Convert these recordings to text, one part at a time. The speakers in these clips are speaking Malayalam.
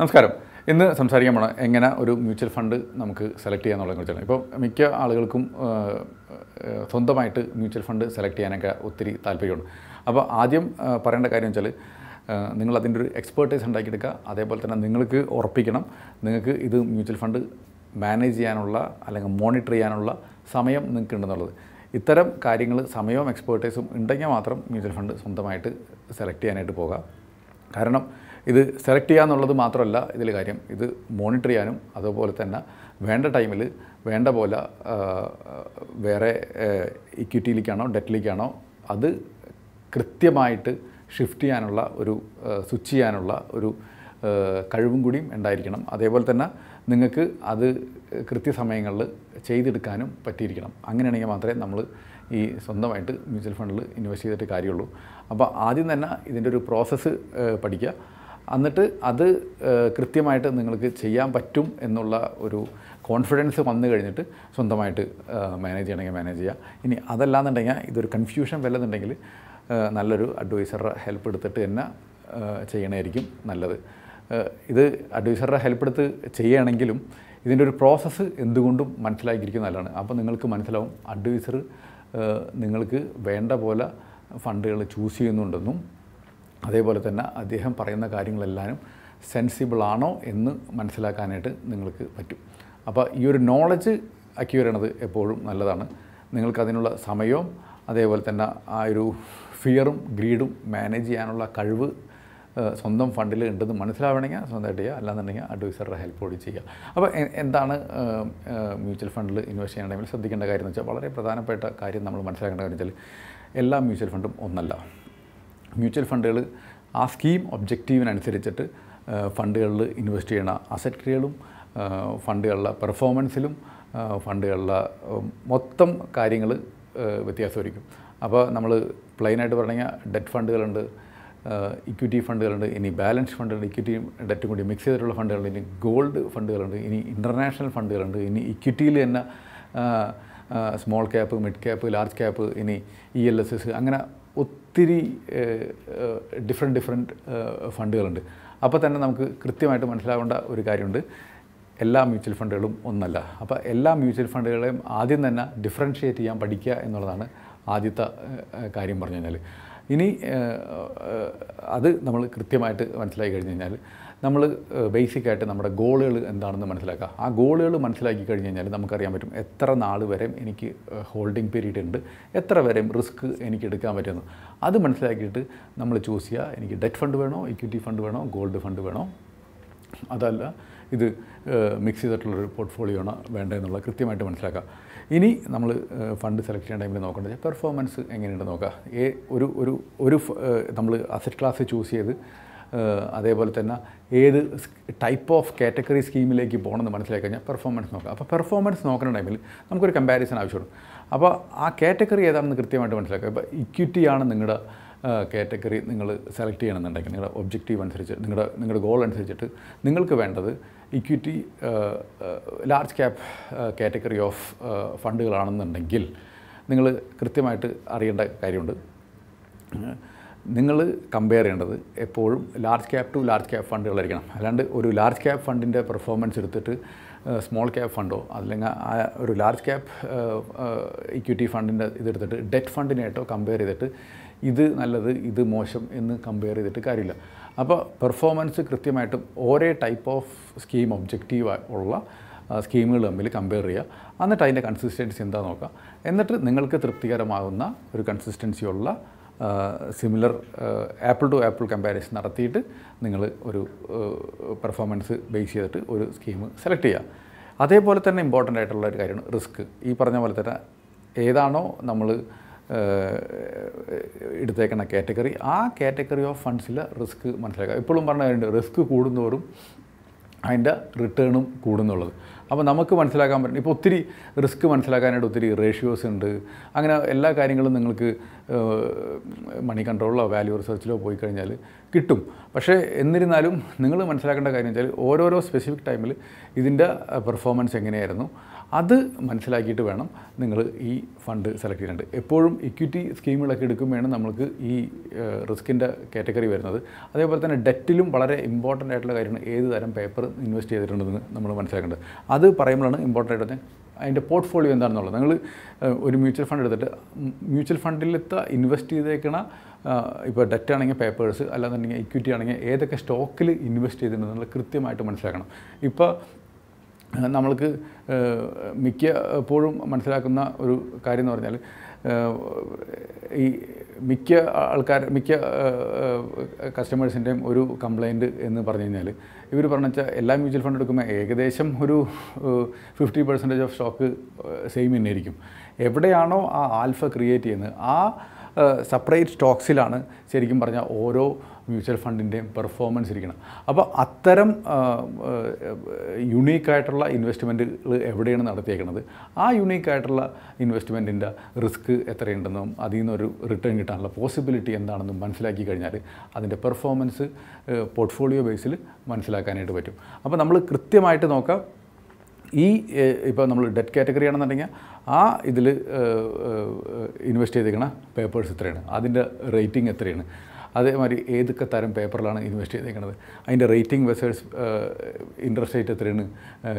നമസ്കാരം ഇന്ന് സംസാരിക്കാൻ പോണ എങ്ങനെ ഒരു മ്യൂച്വൽ ഫണ്ട് നമുക്ക് സെലക്ട് കുറിച്ചാണ് ഇപ്പോൾ മിക്ക ആളുകൾക്കും സ്വന്തമായിട്ട് മ്യൂച്വൽ ഫണ്ട് സെലക്ട് ചെയ്യാനൊക്കെ ഒത്തിരി താല്പര്യമുണ്ട് അപ്പോൾ ആദ്യം പറയേണ്ട കാര്യം വെച്ചാൽ നിങ്ങൾ അതിൻ്റെ ഒരു എക്സ്പേർട്ടൈസ് ഉണ്ടാക്കിയെടുക്കുക അതേപോലെ തന്നെ നിങ്ങൾക്ക് ഉറപ്പിക്കണം നിങ്ങൾക്ക് ഇത് മ്യൂച്വൽ ഫണ്ട് മാനേജ് ചെയ്യാനുള്ള അല്ലെങ്കിൽ മോണിറ്റർ ചെയ്യാനുള്ള സമയം നിങ്ങൾക്ക് ഉണ്ടെന്നുള്ളത് ഇത്തരം കാര്യങ്ങൾ സമയവും എക്സ്പേർട്ടൈസും ഉണ്ടെങ്കിൽ മാത്രം മ്യൂച്വൽ ഫണ്ട് സ്വന്തമായിട്ട് സെലക്ട് ചെയ്യാനായിട്ട് പോകാം കാരണം ഇത് സെലക്ട് ചെയ്യുക എന്നുള്ളത് മാത്രമല്ല ഇതിൽ കാര്യം ഇത് മോണിറ്റർ ചെയ്യാനും അതുപോലെ തന്നെ വേണ്ട ടൈമിൽ വേണ്ട പോലെ വേറെ ഇക്വിറ്റിയിലേക്കാണോ ഡെറ്റിലേക്കാണോ അത് കൃത്യമായിട്ട് ഷിഫ്റ്റ് ചെയ്യാനുള്ള ഒരു സ്വിച്ച് ചെയ്യാനുള്ള ഒരു കഴിവും കൂടിയും ഉണ്ടായിരിക്കണം അതേപോലെ തന്നെ നിങ്ങൾക്ക് അത് കൃത്യസമയങ്ങളിൽ ചെയ്തെടുക്കാനും പറ്റിയിരിക്കണം അങ്ങനെയാണെങ്കിൽ മാത്രമേ നമ്മൾ ഈ സ്വന്തമായിട്ട് മ്യൂച്വൽ ഫണ്ടിൽ ഇൻവെസ്റ്റ് ചെയ്തിട്ട് കാര്യമുള്ളൂ അപ്പോൾ ആദ്യം തന്നെ ഇതിൻ്റെ ഒരു പ്രോസസ്സ് പഠിക്കുക എന്നിട്ട് അത് കൃത്യമായിട്ട് നിങ്ങൾക്ക് ചെയ്യാൻ പറ്റും എന്നുള്ള ഒരു കോൺഫിഡൻസ് വന്നു കഴിഞ്ഞിട്ട് സ്വന്തമായിട്ട് മാനേജ് ചെയ്യണമെങ്കിൽ മാനേജ് ചെയ്യുക ഇനി അതല്ലാന്നുണ്ടെങ്കിൽ ഇതൊരു കൺഫ്യൂഷൻ വല്ലതുണ്ടെങ്കിൽ നല്ലൊരു അഡ്വൈസറുടെ ഹെൽപ്പ് എടുത്തിട്ട് തന്നെ ചെയ്യണമായിരിക്കും നല്ലത് ഇത് അഡ്വൈസറുടെ ഹെൽപ്പ് എടുത്ത് ചെയ്യുകയാണെങ്കിലും ഇതിൻ്റെ ഒരു പ്രോസസ്സ് എന്തുകൊണ്ടും മനസ്സിലാക്കിയിരിക്കുന്ന നല്ലതാണ് അപ്പോൾ നിങ്ങൾക്ക് മനസ്സിലാവും അഡ്വൈസർ നിങ്ങൾക്ക് വേണ്ട പോലെ ഫണ്ടുകൾ ചൂസ് ചെയ്യുന്നുണ്ടെന്നും അതേപോലെ തന്നെ അദ്ദേഹം പറയുന്ന കാര്യങ്ങളെല്ലാവരും സെൻസിബിളാണോ എന്ന് മനസ്സിലാക്കാനായിട്ട് നിങ്ങൾക്ക് പറ്റും അപ്പോൾ ഈ ഒരു നോളജ് അക്യൂർ വരണത് എപ്പോഴും നല്ലതാണ് നിങ്ങൾക്കതിനുള്ള സമയവും അതേപോലെ തന്നെ ആ ഒരു ഫിയറും ഗ്രീഡും മാനേജ് ചെയ്യാനുള്ള കഴിവ് സ്വന്തം ഫണ്ടിൽ ഉണ്ടെന്ന് മനസ്സിലാവണമെങ്കിൽ സ്വന്തമായിട്ട് ചെയ്യുക അല്ലാന്നുണ്ടെങ്കിൽ അഡ്വൈസറുടെ ഹെൽപ്പോട് ചെയ്യുക അപ്പോൾ എന്താണ് മ്യൂച്വൽ ഫണ്ടിൽ ഇൻവെസ്റ്റ് ചെയ്യുന്ന ടൈമിൽ ശ്രദ്ധിക്കേണ്ട കാര്യം എന്ന് വെച്ചാൽ വളരെ പ്രധാനപ്പെട്ട കാര്യം നമ്മൾ മനസ്സിലാക്കേണ്ട കാര്യം വെച്ചാൽ എല്ലാ മ്യൂച്വൽ ഫണ്ടും ഒന്നല്ല മ്യൂച്വൽ ഫണ്ടുകൾ ആ സ്കീം ഒബ്ജക്റ്റീവിനനുസരിച്ചിട്ട് ഫണ്ടുകളിൽ ഇൻവെസ്റ്റ് ചെയ്യുന്ന അസറ്റുകളും ഫണ്ടുകളിലെ പെർഫോമൻസിലും ഫണ്ടുകളിലെ മൊത്തം കാര്യങ്ങൾ വ്യത്യാസമായിരിക്കും അപ്പോൾ നമ്മൾ പ്ലെയിനായിട്ട് പറഞ്ഞു ഡെറ്റ് ഫണ്ടുകളുണ്ട് ഇക്വിറ്റി ഫണ്ടുകളുണ്ട് ഇനി ബാലൻസ് ഫണ്ടുകളുണ്ട് ഇക്വിറ്റിയും ഡെറ്റും കൂടി മിക്സ് ചെയ്തിട്ടുള്ള ഫണ്ടുകളുണ്ട് ഇനി ഗോൾഡ് ഫണ്ടുകളുണ്ട് ഇനി ഇൻ്റർനാഷണൽ ഫണ്ടുകളുണ്ട് ഇനി ഇക്വിറ്റിയിൽ തന്നെ small cap mid cap large cap ഇനി ഇ എൽ എസ് എസ് അങ്ങനെ ഒത്തിരി ഡിഫറെൻറ്റ് ഡിഫറെൻറ്റ് ഫണ്ടുകളുണ്ട് അപ്പോൾ തന്നെ നമുക്ക് കൃത്യമായിട്ട് മനസ്സിലാവേണ്ട ഒരു കാര്യമുണ്ട് എല്ലാ മ്യൂച്വൽ ഫണ്ടുകളും ഒന്നല്ല അപ്പോൾ എല്ലാ മ്യൂച്വൽ ഫണ്ടുകളെയും ആദ്യം തന്നെ ഡിഫറൻഷിയേറ്റ് ചെയ്യാൻ പഠിക്കുക എന്നുള്ളതാണ് ആദ്യത്തെ കാര്യം പറഞ്ഞു കഴിഞ്ഞാൽ ഇനി അത് നമ്മൾ കൃത്യമായിട്ട് മനസ്സിലാക്കി കഴിഞ്ഞ് കഴിഞ്ഞാൽ നമ്മൾ ബേസിക്കായിട്ട് നമ്മുടെ ഗോളുകൾ എന്താണെന്ന് മനസ്സിലാക്കുക ആ ഗോളുകൾ മനസ്സിലാക്കി കഴിഞ്ഞ് കഴിഞ്ഞാൽ നമുക്കറിയാൻ പറ്റും എത്ര നാൾ വരെ എനിക്ക് ഹോൾഡിംഗ് പീരീഡ് ഉണ്ട് എത്ര വരെയും റിസ്ക് എനിക്ക് എടുക്കാൻ പറ്റുന്നു അത് മനസ്സിലാക്കിയിട്ട് നമ്മൾ ചൂസ് ചെയ്യുക എനിക്ക് ഡെറ്റ് ഫണ്ട് വേണോ ഇക്വിറ്റി ഫണ്ട് വേണോ ഗോൾഡ് ഫണ്ട് വേണോ അതല്ല ഇത് മിക്സ് ചെയ്തിട്ടുള്ളൊരു പോർട്ട്ഫോളിയോ ആണ് വേണ്ടതെന്നുള്ളത് കൃത്യമായിട്ട് മനസ്സിലാക്കുക ഇനി നമ്മൾ ഫണ്ട് സെലക്ട് ചെയ്യുന്ന ടൈമിൽ നോക്കേണ്ടത് പെർഫോമൻസ് എങ്ങനെയുണ്ടെന്ന് നോക്കുക ഏ ഒരു ഒരു ഒരു നമ്മൾ അസറ്റ് ക്ലാസ് ചൂസ് ചെയ്ത് അതേപോലെ തന്നെ ഏത് ടൈപ്പ് ഓഫ് കാറ്റഗറി സ്കീമിലേക്ക് പോകണമെന്ന് മനസ്സിലാക്കി കഴിഞ്ഞാൽ പെർഫോമൻസ് നോക്കാം അപ്പോൾ പെർഫോമൻസ് നോക്കുന്ന ടൈമിൽ നമുക്കൊരു കമ്പാരിസൺ ആവശ്യമുണ്ട് അപ്പോൾ ആ കാറ്റഗറി ഏതാണെന്ന് കൃത്യമായിട്ട് മനസ്സിലാക്കുക ഇപ്പോൾ ഇക്വിറ്റിയാണ് നിങ്ങളുടെ കാറ്റഗറി നിങ്ങൾ സെലക്ട് ചെയ്യണമെന്നുണ്ടെങ്കിൽ നിങ്ങളുടെ ഒബ്ജക്റ്റീവ് അനുസരിച്ച് നിങ്ങളുടെ നിങ്ങളുടെ ഗോൾ അനുസരിച്ചിട്ട് നിങ്ങൾക്ക് വേണ്ടത് equity large cap category of ഫണ്ടുകളാണെന്നുണ്ടെങ്കിൽ നിങ്ങൾ കൃത്യമായിട്ട് അറിയേണ്ട കാര്യമുണ്ട് നിങ്ങൾ കമ്പയർ ചെയ്യേണ്ടത് എപ്പോഴും large cap to large cap ഫണ്ടുകളായിരിക്കണം അല്ലാണ്ട് ഒരു ലാർജ് ക്യാപ് ഫണ്ടിൻ്റെ പെർഫോമൻസ് എടുത്തിട്ട് സ്മോൾ ക്യാപ് ഫണ്ടോ അല്ലെങ്കിൽ ഒരു ലാർജ് ക്യാപ് ഇക്വിറ്റി ഫണ്ടിൻ്റെ ഇതെടുത്തിട്ട് ഡെറ്റ് ഫണ്ടിനായിട്ടോ കമ്പയർ ചെയ്തിട്ട് ഇത് നല്ലത് ഇത് മോശം എന്ന് കമ്പയർ ചെയ്തിട്ട് കാര്യമില്ല അപ്പോൾ പെർഫോമൻസ് കൃത്യമായിട്ടും ഒരേ ടൈപ്പ് ഓഫ് സ്കീം ഒബ്ജക്റ്റീവ് ഉള്ള സ്കീമുകൾ തമ്മിൽ കമ്പയർ ചെയ്യുക എന്നിട്ട് അതിൻ്റെ കൺസിസ്റ്റൻസി എന്താ നോക്കുക എന്നിട്ട് നിങ്ങൾക്ക് തൃപ്തികരമാകുന്ന ഒരു കൺസിസ്റ്റൻസിയുള്ള similar apple to apple comparison നടത്തിയിട്ട് നിങ്ങൾ ഒരു പെർഫോമൻസ് ബേസ് ചെയ്തിട്ട് ഒരു സ്കീം സെലക്ട് ചെയ്യുക അതേപോലെ തന്നെ ഇമ്പോർട്ടൻ്റ് ആയിട്ടുള്ള ഒരു കാര്യമാണ് റിസ്ക് ഈ പറഞ്ഞ പോലെ തന്നെ ഏതാണോ നമ്മൾ എടുത്തേക്കുന്ന കാറ്റഗറി ആ കാറ്റഗറി ഓഫ് ഫണ്ട്സിൽ റിസ്ക് മനസ്സിലാക്കുക ഇപ്പോഴും പറഞ്ഞു കഴിഞ്ഞിട്ട് റിസ്ക് കൂടുന്നവരും അതിൻ്റെ റിട്ടേണും കൂടുന്നുള്ളത് അപ്പോൾ നമുക്ക് മനസ്സിലാക്കാൻ പറ്റും ഇപ്പോൾ ഒത്തിരി റിസ്ക് മനസ്സിലാക്കാനായിട്ട് ഒത്തിരി റേഷ്യോസ് ഉണ്ട് അങ്ങനെ എല്ലാ കാര്യങ്ങളും നിങ്ങൾക്ക് മണി കൺട്രോളിലോ വാല്യൂ റിസർച്ചിലോ പോയി കഴിഞ്ഞാൽ കിട്ടും പക്ഷേ എന്നിരുന്നാലും നിങ്ങൾ മനസ്സിലാക്കേണ്ട കാര്യം വെച്ചാൽ ഓരോരോ സ്പെസിഫിക് ടൈമിൽ ഇതിൻ്റെ പെർഫോമൻസ് എങ്ങനെയായിരുന്നു അത് മനസ്സിലാക്കിയിട്ട് വേണം നിങ്ങൾ ഈ ഫണ്ട് സെലക്ട് ചെയ്യേണ്ടത് എപ്പോഴും ഇക്വിറ്റി സ്കീമുകളൊക്കെ എടുക്കുമ്പോഴാണ് നമ്മൾക്ക് ഈ റിസ്കിൻ്റെ കാറ്റഗറി വരുന്നത് അതേപോലെ തന്നെ ഡെറ്റിലും വളരെ ഇമ്പോർട്ടൻ്റ് ആയിട്ടുള്ള കാര്യമാണ് ഏത് തരം പേപ്പർ ഇൻവെസ്റ്റ് ചെയ്തിട്ടുണ്ടെന്ന് നമ്മൾ മനസ്സിലാക്കേണ്ടത് അത് പറയുമ്പോഴാണ് ഇമ്പോർട്ടൻ്റ് ആയിട്ട് അതിൻ്റെ പോർട്ട്ഫോളിയോ എന്താണെന്നുള്ളത് നിങ്ങൾ ഒരു മ്യൂച്വൽ ഫണ്ട് എടുത്തിട്ട് മ്യൂച്വൽ ഫണ്ടിലെത്ത ഇൻവെസ്റ്റ് ചെയ്തേക്കണ ഇപ്പോൾ ഡെറ്റ് ആണെങ്കിൽ പേപ്പേഴ്സ് അല്ലാന്നുണ്ടെങ്കിൽ ഇക്വിറ്റി ആണെങ്കിൽ ഏതൊക്കെ സ്റ്റോക്കിൽ ഇൻവെസ്റ്റ് നിങ്ങൾ കൃത്യമായിട്ട് മനസ്സിലാക്കണം ഇപ്പോൾ നമ്മൾക്ക് മിക്കപ്പോഴും മനസ്സിലാക്കുന്ന ഒരു കാര്യം എന്ന് പറഞ്ഞാൽ ഈ മിക്ക ആൾക്കാർ മിക്ക കസ്റ്റമേഴ്സിൻ്റെയും ഒരു കംപ്ലൈൻറ്റ് എന്ന് പറഞ്ഞു കഴിഞ്ഞാൽ ഇവർ പറഞ്ഞു വെച്ചാൽ എല്ലാ മ്യൂച്വൽ ഫണ്ട് എടുക്കുമ്പോൾ ഏകദേശം ഒരു fifty percentage of stock same തന്നെ ആയിരിക്കും എവിടെയാണോ ആ ആൽഫ ക്രിയേറ്റ് ചെയ്യുന്നത് ആ സെപ്പറേറ്റ് സ്റ്റോക്സിലാണ് ശരിക്കും പറഞ്ഞാൽ ഓരോ മ്യൂച്വൽ ഫണ്ടിൻ്റെയും പെർഫോമൻസ് ഇരിക്കണം അപ്പോൾ അത്തരം യുണീക്കായിട്ടുള്ള ഇൻവെസ്റ്റ്മെൻറ്റുകൾ എവിടെയാണ് നടത്തിയേക്കുന്നത് ആ യുണീക്കായിട്ടുള്ള ഇൻവെസ്റ്റ്മെൻറ്റിൻ്റെ റിസ്ക് എത്രയുണ്ടെന്നും അതിൽ നിന്നൊരു റിട്ടേൺ കിട്ടാനുള്ള പോസിബിലിറ്റി എന്താണെന്നും മനസ്സിലാക്കി കഴിഞ്ഞാൽ അതിൻ്റെ പെർഫോമൻസ് പോർട്ട്ഫോളിയോ ബേസിൽ മനസ്സിലാക്കാനായിട്ട് പറ്റും അപ്പോൾ നമ്മൾ കൃത്യമായിട്ട് നോക്കാം ഈ ഇപ്പോൾ നമ്മൾ ഡെറ്റ് കാറ്റഗറി ആണെന്നുണ്ടെങ്കിൽ ആ ഇതിൽ ഇൻവെസ്റ്റ് ചെയ്തേക്കണ പേപ്പേഴ്സ് എത്രയാണ് അതിൻ്റെ റേറ്റിംഗ് എത്രയാണ് അതേമാതിരി ഏതൊക്കെ തരം പേപ്പറിലാണ് ഇൻവെസ്റ്റ് ചെയ്തേക്കുന്നത് അതിൻ്റെ റേറ്റിംഗ് വെസേഴ്സ് ഇൻട്രസ്റ്റ് റേറ്റ് എത്രയാണ്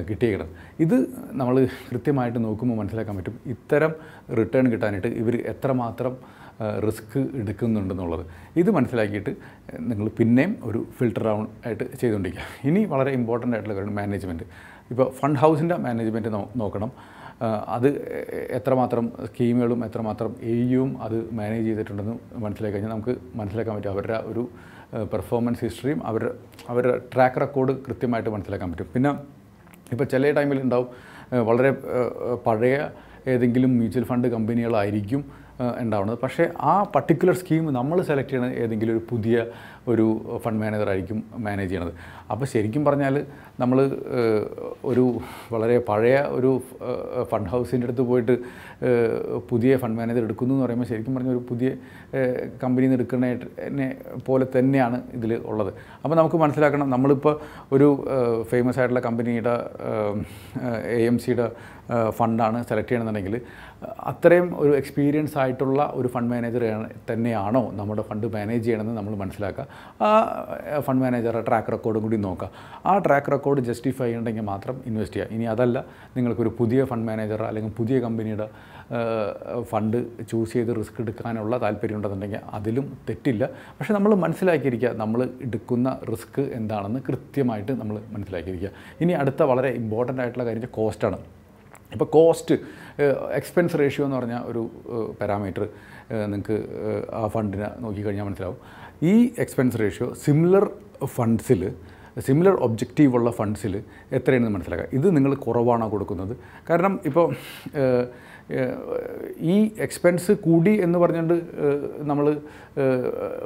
കിട്ടിയേക്കുന്നത് ഇത് നമ്മൾ കൃത്യമായിട്ട് നോക്കുമ്പോൾ മനസ്സിലാക്കാൻ പറ്റും ഇത്തരം റിട്ടേൺ കിട്ടാനായിട്ട് ഇവർ എത്രമാത്രം റിസ്ക് എടുക്കുന്നുണ്ടെന്നുള്ളത് ഇത് മനസ്സിലാക്കിയിട്ട് നിങ്ങൾ പിന്നെയും ഒരു ഫിൽട്ടർ റൗണ്ട് ആയിട്ട് ചെയ്തുകൊണ്ടിരിക്കുക ഇനി വളരെ ഇമ്പോർട്ടൻ്റ് ആയിട്ടുള്ള കാര്യമാണ് മാനേജ്മെൻറ്റ് ഇപ്പോൾ ഫണ്ട് ഹൗസിൻ്റെ മാനേജ്മെൻറ്റ് നോക്കണം അത് എത്രമാത്രം സ്കീമുകളും എത്രമാത്രം ഏരിയയും അത് മാനേജ് ചെയ്തിട്ടുണ്ടെന്ന് മനസ്സിലാക്കി കഴിഞ്ഞാൽ നമുക്ക് മനസ്സിലാക്കാൻ പറ്റും അവരുടെ ഒരു പെർഫോമൻസ് ഹിസ്റ്ററിയും അവരുടെ അവരുടെ ട്രാക്ക് റെക്കോർഡ് കൃത്യമായിട്ട് മനസ്സിലാക്കാൻ പറ്റും പിന്നെ ഇപ്പോൾ ചില ടൈമിൽ ഉണ്ടാവും വളരെ പഴയ ഏതെങ്കിലും മ്യൂച്വൽ ഫണ്ട് കമ്പനികളായിരിക്കും ഉണ്ടാവുന്നത് പക്ഷേ ആ പർട്ടിക്കുലർ സ്കീം നമ്മൾ സെലക്ട് ചെയ്യണ ഏതെങ്കിലും ഒരു പുതിയ ഒരു ഫണ്ട് മാനേജർ ആയിരിക്കും മാനേജ് ചെയ്യണത് അപ്പോൾ ശരിക്കും പറഞ്ഞാൽ നമ്മൾ ഒരു വളരെ പഴയ ഒരു ഫണ്ട് ഹൗസിൻ്റെ അടുത്ത് പോയിട്ട് പുതിയ ഫണ്ട് മാനേജർ എടുക്കുന്നു എന്ന് പറയുമ്പോൾ ശരിക്കും പറഞ്ഞാൽ ഒരു പുതിയ കമ്പനിയിൽ നിന്ന് എടുക്കുന്നതിനെ പോലെ തന്നെയാണ് ഇതിൽ ഉള്ളത് അപ്പോൾ നമുക്ക് മനസ്സിലാക്കണം നമ്മളിപ്പോൾ ഒരു ഫേമസ് ആയിട്ടുള്ള കമ്പനിയുടെ എ എം സിയുടെ ഫണ്ടാണ് സെലക്ട് ചെയ്യണമെന്നുണ്ടെങ്കിൽ അത്രയും ഒരു എക്സ്പീരിയൻസ് ആയിട്ടുള്ള ഒരു ഫണ്ട് മാനേജർ തന്നെയാണോ നമ്മുടെ ഫണ്ട് മാനേജ് ചെയ്യണമെന്ന് നമ്മൾ മനസ്സിലാക്കുക ആ ഫണ്ട് മാനേജറുടെ ട്രാക്ക് റെക്കോർഡും കൂടി നോക്കുക ആ ട്രാക്ക് റെക്കോർഡ് ജസ്റ്റിഫൈ ചെയ്യണമെങ്കിൽ മാത്രം ഇൻവെസ്റ്റ് ചെയ്യുക ഇനി അതല്ല നിങ്ങൾക്കൊരു പുതിയ ഫണ്ട് മാനേജർ അല്ലെങ്കിൽ പുതിയ കമ്പനിയുടെ ഫണ്ട് ചൂസ് ചെയ്ത് റിസ്ക് എടുക്കാനുള്ള താല്പര്യം ഉണ്ടെന്നുണ്ടെങ്കിൽ അതിലും തെറ്റില്ല പക്ഷേ നമ്മൾ മനസ്സിലാക്കിയിരിക്കുക നമ്മൾ എടുക്കുന്ന റിസ്ക് എന്താണെന്ന് കൃത്യമായിട്ട് നമ്മൾ മനസ്സിലാക്കിയിരിക്കുക ഇനി അടുത്ത വളരെ ഇമ്പോർട്ടൻ്റ് ആയിട്ടുള്ള കാര്യം കോസ്റ്റാണ് ഇപ്പോൾ കോസ്റ്റ് എക്സ്പെൻസ് റേഷ്യോ എന്ന് പറഞ്ഞ ഒരു പാരാമീറ്റർ നിങ്ങൾക്ക് ആ ഫണ്ടിനെ നോക്കിക്കഴിഞ്ഞാൽ മനസ്സിലാവും ഈ എക്സ്പെൻസ് റേഷ്യോ സിമിലർ ഫണ്ട്സിൽ സിമിലർ ഒബ്ജക്റ്റീവ് ഉള്ള ഫണ്ട്സിൽ എത്രയാണെന്ന് മനസ്സിലാക്കുക ഇത് നിങ്ങൾ കുറവാണോ കൊടുക്കുന്നത് കാരണം ഇപ്പോൾ ഈ എക്സ്പെൻസ് കൂടി എന്ന് പറഞ്ഞുകൊണ്ട് നമ്മൾ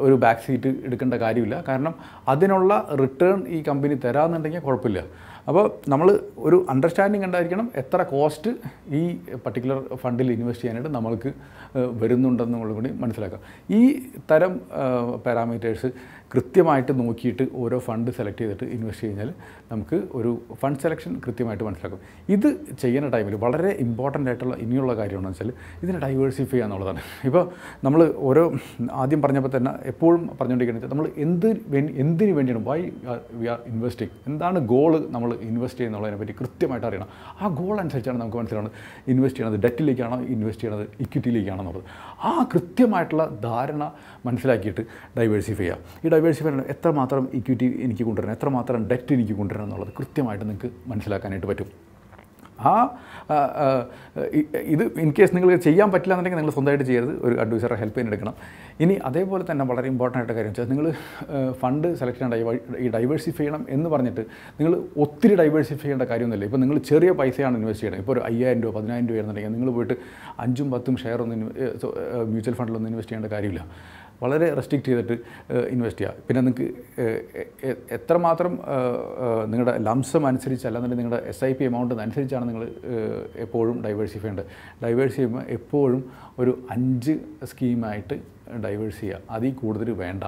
ഒരു ബാക്ക് സീറ്റ് എടുക്കേണ്ട കാര്യമില്ല കാരണം അതിനുള്ള റിട്ടേൺ ഈ കമ്പനി തരാമെന്നുണ്ടെങ്കിൽ കുഴപ്പമില്ല അപ്പോൾ നമ്മൾ ഒരു അണ്ടർസ്റ്റാൻഡിങ് ഉണ്ടായിരിക്കണം എത്ര കോസ്റ്റ് ഈ പർട്ടിക്കുലർ ഫണ്ടിൽ ഇൻവെസ്റ്റ് ചെയ്യാനായിട്ട് നമ്മൾക്ക് വരുന്നുണ്ടെന്നുള്ളത് കൂടി മനസ്സിലാക്കാം ഈ തരം പാരാമീറ്റേഴ്സ് കൃത്യമായിട്ട് നോക്കിയിട്ട് ഓരോ ഫണ്ട് സെലക്ട് ചെയ്തിട്ട് ഇൻവെസ്റ്റ് കഴിഞ്ഞാൽ നമുക്ക് ഒരു ഫണ്ട് സെലക്ഷൻ കൃത്യമായിട്ട് മനസ്സിലാക്കും ഇത് ചെയ്യുന്ന ടൈമിൽ വളരെ ഇമ്പോർട്ടൻ്റ് ആയിട്ടുള്ള ഇനിയുള്ള എന്ന് വെച്ചാൽ ഇതിനെ ഡൈവേഴ്സിഫൈ എന്നുള്ളതാണ് ഇപ്പോൾ നമ്മൾ ഓരോ ആദ്യം പറഞ്ഞപ്പോൾ തന്നെ എപ്പോഴും പറഞ്ഞുകൊണ്ടിരിക്കുന്നത് നമ്മൾ എന്ത് എന്തിനു വേണ്ടിയാണ് വൈ വി ആർ ഇൻവെസ്റ്റിംഗ് എന്താണ് ഗോള് നമ്മൾ ഇൻവെസ്റ്റ് ചെയ്യുന്നുള്ളതിനെ പറ്റി കൃത്യമായിട്ട് അറിയണം ആ ഗോൾ അനുസരിച്ചാണ് നമുക്ക് മനസ്സിലാവുന്നത് ഇൻവെസ്റ്റ് ചെയ്യണത് ഡെറ്റിലേക്കാണോ ഇൻവെസ്റ്റ് ചെയ്യണത് ഇക്വിറ്റിയിലേക്കാണോ എന്നുള്ളത് ആ കൃത്യമായിട്ടുള്ള ധാരണ മനസ്സിലാക്കിയിട്ട് ഡൈവേഴ്സിഫൈ ചെയ്യുക ഈ ഡൈവേഴ്സിഫൈ എത്രമാത്രം ഇക്വിറ്റി എനിക്ക് കൊണ്ടുവരണം എത്രമാത്രം ഡെറ്റ് എനിക്ക് കൊണ്ടുവരണം എന്നുള്ളത് കൃത്യമായിട്ട് നിങ്ങൾക്ക് മനസ്സിലാക്കാനായിട്ട് പറ്റും ആ ഇത് ഇൻ കേസ് നിങ്ങൾ ചെയ്യാൻ പറ്റില്ല എന്നുണ്ടെങ്കിൽ നിങ്ങൾ സ്വന്തമായിട്ട് ചെയ്യരുത് ഒരു അഡ്വൈസറെ ഹെൽപ്പ് ചെയ്യാൻ എടുക്കണം ഇനി അതേപോലെ തന്നെ വളരെ ഇമ്പോർട്ടൻ്റ് ആയിട്ട് കാര്യം വെച്ചാൽ നിങ്ങൾ ഫണ്ട് സെലക്ട് ചെയ്യേണ്ട ഈ ഡൈവേഴ്സിഫൈ ചെയ്യണം എന്ന് പറഞ്ഞിട്ട് നിങ്ങൾ ഒത്തിരി ഡൈവേഴ്സിഫൈ ചെയ്യേണ്ട കാര്യമൊന്നുമില്ല ഇപ്പോൾ നിങ്ങൾ ചെറിയ പൈസയാണ് ഇൻവെസ്റ്റ് ചെയ്യണം ഇപ്പോൾ ഒരു അയ്യായിരം രൂപ പതിനായിരം രൂപ ആയിരുന്നുണ്ടെങ്കിൽ നിങ്ങൾ പോയിട്ട് അഞ്ചും പത്തും ഷെയർ ഒന്നും മ്യൂച്വൽ ഫണ്ടിലൊന്നും ഇൻവെസ്റ്റ് ചെയ്യേണ്ട കാര്യമില്ല വളരെ റെസ്ട്രിക്റ്റ് ചെയ്തിട്ട് ഇൻവെസ്റ്റ് ചെയ്യുക പിന്നെ നിങ്ങൾക്ക് എത്രമാത്രം നിങ്ങളുടെ ലംസം അനുസരിച്ചല്ല എന്നുണ്ടെങ്കിൽ നിങ്ങളുടെ എസ് ഐ പി എമൗണ്ട് അനുസരിച്ചാണ് നിങ്ങൾ എപ്പോഴും ഡൈവേഴ്സിഫൈ ചെയ്യേണ്ടത് ഡൈവേഴ്സ് ചെയ്യുമ്പോൾ എപ്പോഴും ഒരു അഞ്ച് സ്കീമായിട്ട് ഡൈവേഴ്സ് ചെയ്യുക അതിൽ കൂടുതൽ വേണ്ട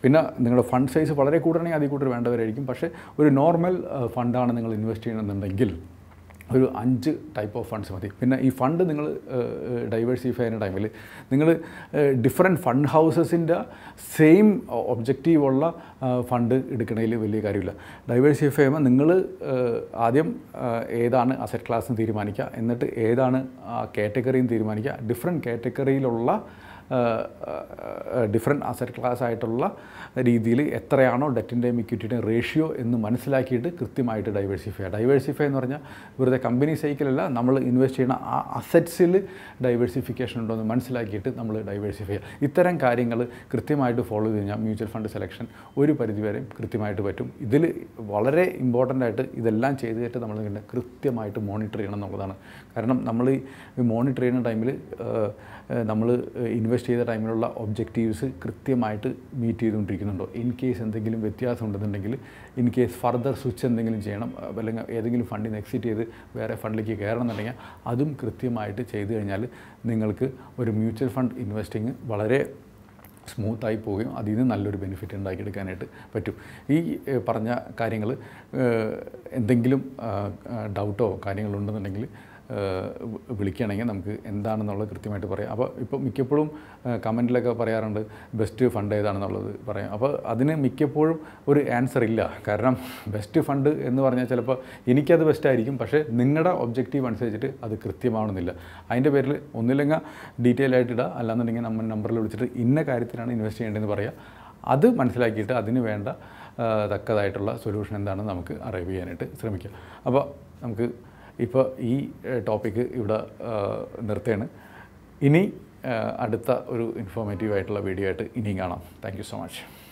പിന്നെ നിങ്ങളുടെ ഫണ്ട് സൈസ് വളരെ കൂടുതലാണെങ്കിൽ അതിൽ കൂടുതൽ വേണ്ടവരായിരിക്കും പക്ഷേ ഒരു നോർമൽ ഫണ്ടാണ് നിങ്ങൾ ഇൻവെസ്റ്റ് ചെയ്യണമെന്നുണ്ടെങ്കിൽ ഒരു അഞ്ച് ടൈപ്പ് ഓഫ് ഫണ്ട്സ് മതി പിന്നെ ഈ ഫണ്ട് നിങ്ങൾ ഡൈവേഴ്സിഫൈ ചെയ്യുന്ന ടൈമിൽ നിങ്ങൾ ഡിഫറെൻറ്റ് ഫണ്ട് ഹൗസസിൻ്റെ സെയിം ഒബ്ജക്റ്റീവുള്ള ഫണ്ട് എടുക്കണതിൽ വലിയ കാര്യമില്ല ഡൈവേഴ്സിഫൈ ചെയ്യുമ്പോൾ നിങ്ങൾ ആദ്യം ഏതാണ് അസറ്റ് ക്ലാസ് തീരുമാനിക്കുക എന്നിട്ട് ഏതാണ് കാറ്റഗറിയും തീരുമാനിക്കുക ഡിഫറെൻറ്റ് കാറ്റഗറിയിലുള്ള ഡിഫറെൻറ്റ് അസറ്റ് ക്ലാസ് ആയിട്ടുള്ള രീതിയിൽ എത്രയാണോ ഡെറ്റിൻ്റെയും ഇക്വിറ്റിയുടെയും റേഷ്യോ എന്ന് മനസ്സിലാക്കിയിട്ട് കൃത്യമായിട്ട് ഡൈവേഴ്സിഫൈ ഡൈവേഴ്സിഫൈ എന്ന് പറഞ്ഞാൽ വെറുതെ കമ്പനി സൈക്കിളല്ല നമ്മൾ ഇൻവെസ്റ്റ് ചെയ്യുന്ന ആ അസറ്റ്സിൽ ഡൈവേഴ്സിഫിക്കേഷൻ ഉണ്ടോ എന്ന് മനസ്സിലാക്കിയിട്ട് നമ്മൾ ഡൈവേഴ്സിഫൈ ചെയ്യുക ഇത്തരം കാര്യങ്ങൾ കൃത്യമായിട്ട് ഫോളോ ചെയ്ത് കഴിഞ്ഞാൽ മ്യൂച്വൽ ഫണ്ട് സെലക്ഷൻ ഒരു പരിധിവരെ കൃത്യമായിട്ട് പറ്റും ഇതിൽ വളരെ ഇമ്പോർട്ടൻ്റ് ആയിട്ട് ഇതെല്ലാം ചെയ്തിട്ട് നമ്മൾ കൃത്യമായിട്ട് മോണിറ്റർ ചെയ്യണം എന്നുള്ളതാണ് കാരണം നമ്മൾ മോണിറ്റർ ചെയ്യുന്ന ടൈമിൽ നമ്മൾ ഇൻവെസ്റ്റ് ഇൻവെസ്റ്റ് ചെയ്ത ടൈമിലുള്ള ഒബ്ജക്റ്റീവ്സ് കൃത്യമായിട്ട് മീറ്റ് ചെയ്തുകൊണ്ടിരിക്കുന്നുണ്ടോ ഇൻ കേസ് എന്തെങ്കിലും വ്യത്യാസം ഉണ്ടെന്നുണ്ടെങ്കിൽ ഇൻ കേസ് ഫർദർ സ്വിച്ച് എന്തെങ്കിലും ചെയ്യണം അല്ലെങ്കിൽ ഏതെങ്കിലും ഫണ്ടിൽ നിന്ന് എക്സിറ്റ് ചെയ്ത് വേറെ ഫണ്ടിലേക്ക് കയറണം എന്നുണ്ടെങ്കിൽ അതും കൃത്യമായിട്ട് ചെയ്തു കഴിഞ്ഞാൽ നിങ്ങൾക്ക് ഒരു മ്യൂച്വൽ ഫണ്ട് ഇൻവെസ്റ്റിങ് വളരെ സ്മൂത്തായി പോവുകയും അതിൽ നിന്ന് നല്ലൊരു ബെനിഫിറ്റ് ഉണ്ടാക്കിയെടുക്കാനായിട്ട് പറ്റും ഈ പറഞ്ഞ കാര്യങ്ങൾ എന്തെങ്കിലും ഡൗട്ടോ കാര്യങ്ങളുണ്ടെന്നുണ്ടെങ്കിൽ വിളിക്കുകയാണെങ്കിൽ നമുക്ക് എന്താണെന്നുള്ളത് കൃത്യമായിട്ട് പറയാം അപ്പോൾ ഇപ്പോൾ മിക്കപ്പോഴും കമൻറ്റിലൊക്കെ പറയാറുണ്ട് ബെസ്റ്റ് ഫണ്ട് ഏതാണെന്നുള്ളത് പറയാം അപ്പോൾ അതിന് മിക്കപ്പോഴും ഒരു ആൻസർ ഇല്ല കാരണം ബെസ്റ്റ് ഫണ്ട് എന്ന് പറഞ്ഞാൽ ചിലപ്പോൾ എനിക്കത് ബെസ്റ്റ് ആയിരിക്കും പക്ഷേ നിങ്ങളുടെ ഒബ്ജക്റ്റീവ് അനുസരിച്ചിട്ട് അത് കൃത്യമാവണമെന്നില്ല അതിൻ്റെ പേരിൽ ഒന്നില്ലെങ്കിൽ ഡീറ്റെയിൽ ആയിട്ട് ഇടുക അല്ലാന്നുണ്ടെങ്കിൽ നമ്മൾ നമ്പറിൽ വിളിച്ചിട്ട് ഇന്ന കാര്യത്തിലാണ് ഇൻവെസ്റ്റ് ചെയ്യേണ്ടതെന്ന് പറയാം അത് മനസ്സിലാക്കിയിട്ട് അതിന് വേണ്ട തക്കതായിട്ടുള്ള സൊല്യൂഷൻ എന്താണെന്ന് നമുക്ക് അറിവ് ചെയ്യാനായിട്ട് ശ്രമിക്കുക അപ്പോൾ നമുക്ക് ഇപ്പോൾ ഈ ടോപ്പിക്ക് ഇവിടെ നിർത്തുകയാണ് ഇനി അടുത്ത ഒരു ഇൻഫോർമേറ്റീവ് ആയിട്ടുള്ള വീഡിയോ ആയിട്ട് ഇനിയും കാണാം താങ്ക് സോ മച്ച്